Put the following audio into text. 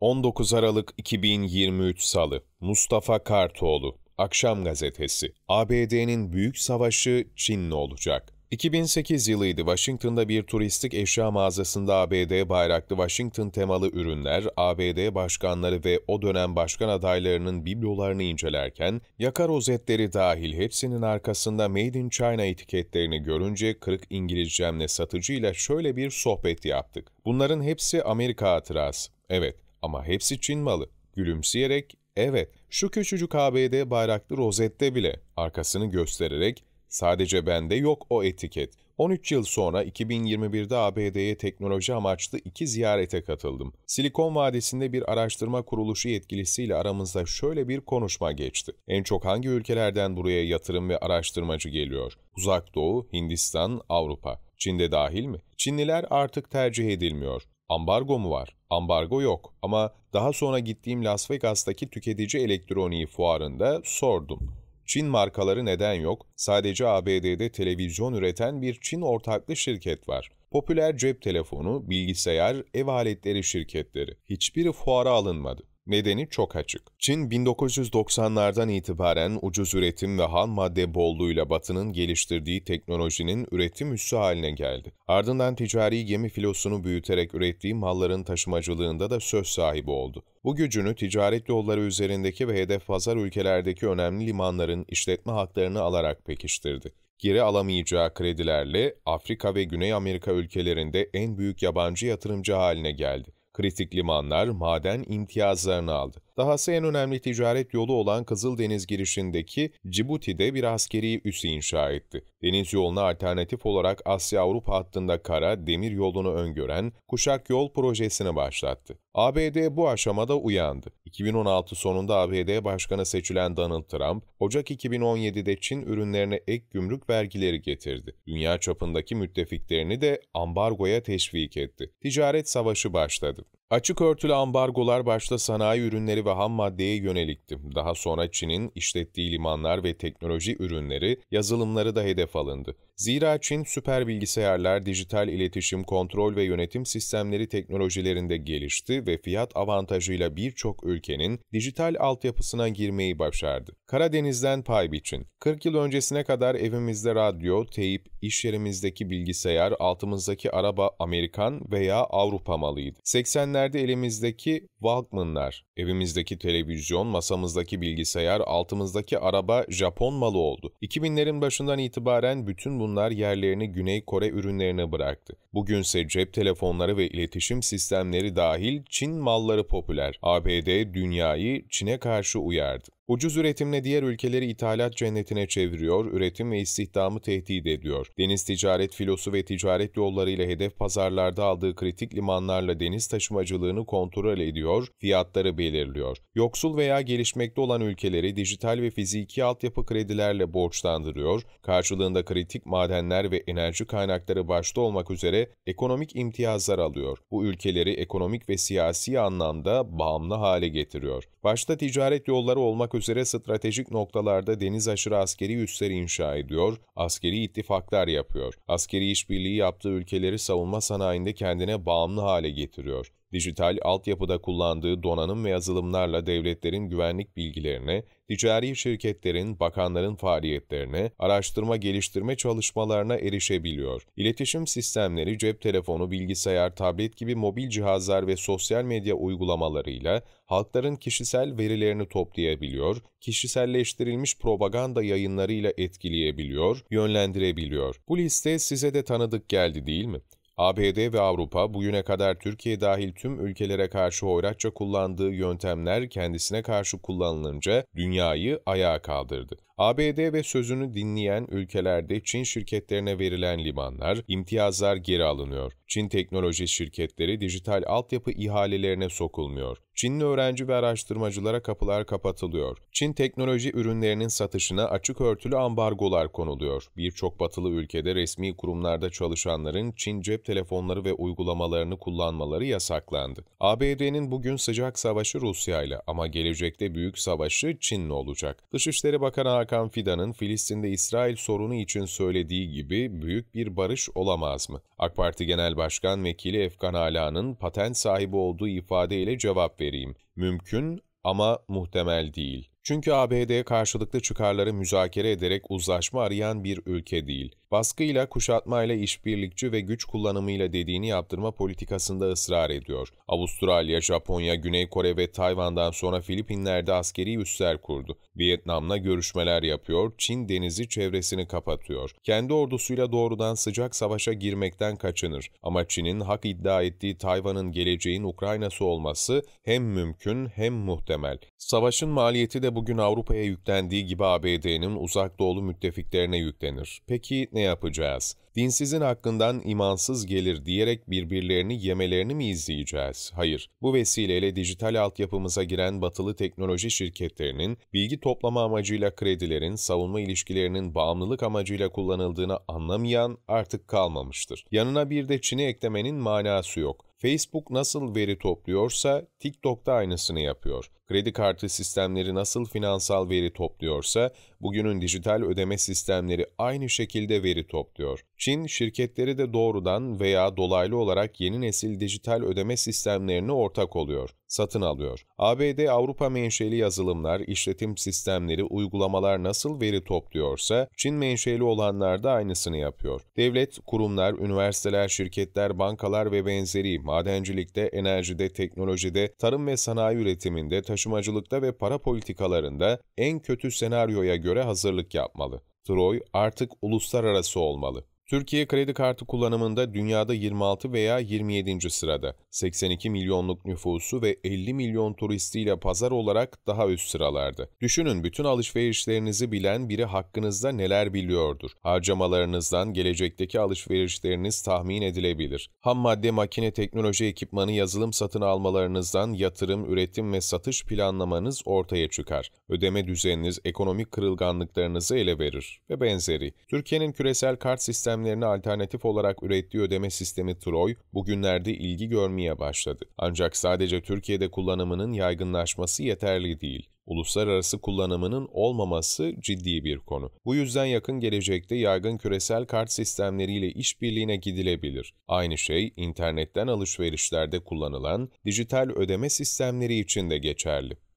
19 Aralık 2023 Salı, Mustafa Kartoğlu, Akşam Gazetesi, ABD'nin büyük savaşı Çin'le olacak. 2008 yılıydı Washington'da bir turistik eşya mağazasında ABD bayraklı Washington temalı ürünler, ABD başkanları ve o dönem başkan adaylarının biblolarını incelerken, yaka rozetleri dahil hepsinin arkasında Made in China etiketlerini görünce kırık İngilizcemle satıcıyla şöyle bir sohbet yaptık. Bunların hepsi Amerika hatırası. Evet, ama hepsi Çin malı. Gülümseyerek, evet şu küçücük ABD bayraklı rozette bile arkasını göstererek sadece bende yok o etiket. 13 yıl sonra 2021'de ABD'ye teknoloji amaçlı iki ziyarete katıldım. Silikon Vadisi'nde bir araştırma kuruluşu yetkilisiyle aramızda şöyle bir konuşma geçti. En çok hangi ülkelerden buraya yatırım ve araştırmacı geliyor? Uzak Doğu, Hindistan, Avrupa. Çin'de dahil mi? Çinliler artık tercih edilmiyor. Ambargo mu var? Ambargo yok ama daha sonra gittiğim Las Vegas'taki tüketici elektroniği fuarında sordum. Çin markaları neden yok? Sadece ABD'de televizyon üreten bir Çin ortaklı şirket var. Popüler cep telefonu, bilgisayar, ev aletleri şirketleri. Hiçbiri fuara alınmadı. Nedeni çok açık. Çin 1990'lardan itibaren ucuz üretim ve ham madde bolluğuyla Batı'nın geliştirdiği teknolojinin üretim üssü haline geldi. Ardından ticari gemi filosunu büyüterek ürettiği malların taşımacılığında da söz sahibi oldu. Bu gücünü ticaret yolları üzerindeki ve hedef pazar ülkelerdeki önemli limanların işletme haklarını alarak pekiştirdi geri alamayacağı kredilerle Afrika ve Güney Amerika ülkelerinde en büyük yabancı yatırımcı haline geldi. Kritik limanlar maden imtiyazlarını aldı. Dahası en önemli ticaret yolu olan Kızıldeniz girişindeki Cibuti'de bir askeri üs inşa etti. Deniz yoluna alternatif olarak Asya-Avrupa hattında kara demir yolunu öngören Kuşak Yol projesini başlattı. ABD bu aşamada uyandı. 2016 sonunda ABD Başkanı seçilen Donald Trump, Ocak 2017'de Çin ürünlerine ek gümrük vergileri getirdi. Dünya çapındaki müttefiklerini de ambargoya teşvik etti. Ticaret savaşı başladı. Açık örtülü ambargolar başta sanayi ürünleri ve ve ham maddeye yönelikti. Daha sonra Çin'in işlettiği limanlar ve teknoloji ürünleri, yazılımları da hedef alındı. Zira Çin süper bilgisayarlar, dijital iletişim, kontrol ve yönetim sistemleri teknolojilerinde gelişti ve fiyat avantajıyla birçok ülkenin dijital altyapısına girmeyi başardı. Karadeniz'den pay biçin. 40 yıl öncesine kadar evimizde radyo, teyp, iş yerimizdeki bilgisayar, altımızdaki araba Amerikan veya Avrupa malıydı. 80'lerde elimizdeki Walkman'lar, Evimizdeki televizyon, masamızdaki bilgisayar, altımızdaki araba Japon malı oldu. 2000'lerin başından itibaren bütün bunlar yerlerini Güney Kore ürünlerine bıraktı. Bugünse cep telefonları ve iletişim sistemleri dahil Çin malları popüler. ABD dünyayı Çin'e karşı uyardı. Ucuz üretimle diğer ülkeleri ithalat cennetine çeviriyor, üretim ve istihdamı tehdit ediyor. Deniz ticaret filosu ve ticaret yollarıyla hedef pazarlarda aldığı kritik limanlarla deniz taşımacılığını kontrol ediyor, fiyatları belirliyor. Yoksul veya gelişmekte olan ülkeleri dijital ve fiziki altyapı kredilerle borçlandırıyor, karşılığında kritik madenler ve enerji kaynakları başta olmak üzere ekonomik imtiyazlar alıyor. Bu ülkeleri ekonomik ve siyasi anlamda bağımlı hale getiriyor. Başta ticaret yolları olmak üzere stratejik noktalarda deniz aşırı askeri üsler inşa ediyor, askeri ittifaklar yapıyor. Askeri işbirliği yaptığı ülkeleri savunma sanayinde kendine bağımlı hale getiriyor dijital altyapıda kullandığı donanım ve yazılımlarla devletlerin güvenlik bilgilerine, ticari şirketlerin, bakanların faaliyetlerine, araştırma geliştirme çalışmalarına erişebiliyor. İletişim sistemleri cep telefonu, bilgisayar, tablet gibi mobil cihazlar ve sosyal medya uygulamalarıyla halkların kişisel verilerini toplayabiliyor, kişiselleştirilmiş propaganda yayınlarıyla etkileyebiliyor, yönlendirebiliyor. Bu liste size de tanıdık geldi değil mi? ABD ve Avrupa bugüne kadar Türkiye dahil tüm ülkelere karşı hoyratça kullandığı yöntemler kendisine karşı kullanılınca dünyayı ayağa kaldırdı. ABD ve sözünü dinleyen ülkelerde Çin şirketlerine verilen limanlar, imtiyazlar geri alınıyor. Çin teknoloji şirketleri dijital altyapı ihalelerine sokulmuyor. Çinli öğrenci ve araştırmacılara kapılar kapatılıyor. Çin teknoloji ürünlerinin satışına açık örtülü ambargolar konuluyor. Birçok batılı ülkede resmi kurumlarda çalışanların Çin cep telefonları ve uygulamalarını kullanmaları yasaklandı. ABD'nin bugün sıcak savaşı Rusya ile ama gelecekte büyük savaşı Çin'le olacak. Dışişleri Bakanı Hakan Fidan'ın Filistin'de İsrail sorunu için söylediği gibi büyük bir barış olamaz mı? AK Parti Genel Başkan Vekili Efkan Ala'nın patent sahibi olduğu ifadeyle cevap vereyim. Mümkün ama muhtemel değil. Çünkü ABD karşılıklı çıkarları müzakere ederek uzlaşma arayan bir ülke değil. Baskıyla, kuşatmayla, işbirlikçi ve güç kullanımıyla dediğini yaptırma politikasında ısrar ediyor. Avustralya, Japonya, Güney Kore ve Tayvan'dan sonra Filipinler'de askeri üsler kurdu. Vietnam'la görüşmeler yapıyor, Çin denizi çevresini kapatıyor. Kendi ordusuyla doğrudan sıcak savaşa girmekten kaçınır. Ama Çin'in hak iddia ettiği Tayvan'ın geleceğin Ukrayna'sı olması hem mümkün hem muhtemel. Savaşın maliyeti de bu bugün Avrupa'ya yüklendiği gibi ABD'nin uzak doğulu müttefiklerine yüklenir. Peki ne yapacağız? dinsizin hakkından imansız gelir diyerek birbirlerini yemelerini mi izleyeceğiz? Hayır, bu vesileyle dijital altyapımıza giren batılı teknoloji şirketlerinin bilgi toplama amacıyla kredilerin, savunma ilişkilerinin bağımlılık amacıyla kullanıldığını anlamayan artık kalmamıştır. Yanına bir de Çin'i eklemenin manası yok. Facebook nasıl veri topluyorsa TikTok da aynısını yapıyor. Kredi kartı sistemleri nasıl finansal veri topluyorsa bugünün dijital ödeme sistemleri aynı şekilde veri topluyor. Çin, şirketleri de doğrudan veya dolaylı olarak yeni nesil dijital ödeme sistemlerine ortak oluyor, satın alıyor. ABD, Avrupa menşeli yazılımlar, işletim sistemleri, uygulamalar nasıl veri topluyorsa, Çin menşeli olanlar da aynısını yapıyor. Devlet, kurumlar, üniversiteler, şirketler, bankalar ve benzeri madencilikte, enerjide, teknolojide, tarım ve sanayi üretiminde, taşımacılıkta ve para politikalarında en kötü senaryoya göre hazırlık yapmalı. Troy artık uluslararası olmalı. Türkiye kredi kartı kullanımında dünyada 26 veya 27. sırada. 82 milyonluk nüfusu ve 50 milyon turistiyle pazar olarak daha üst sıralarda. Düşünün bütün alışverişlerinizi bilen biri hakkınızda neler biliyordur. Harcamalarınızdan gelecekteki alışverişleriniz tahmin edilebilir. Ham madde, makine, teknoloji ekipmanı, yazılım satın almalarınızdan yatırım, üretim ve satış planlamanız ortaya çıkar. Ödeme düzeniniz ekonomik kırılganlıklarınızı ele verir ve benzeri. Türkiye'nin küresel kart sistemi sistemlerine alternatif olarak ürettiği ödeme sistemi Troy, bugünlerde ilgi görmeye başladı. Ancak sadece Türkiye'de kullanımının yaygınlaşması yeterli değil uluslararası kullanımının olmaması ciddi bir konu. Bu yüzden yakın gelecekte yaygın küresel kart sistemleriyle işbirliğine gidilebilir. Aynı şey internetten alışverişlerde kullanılan dijital ödeme sistemleri için de geçerli.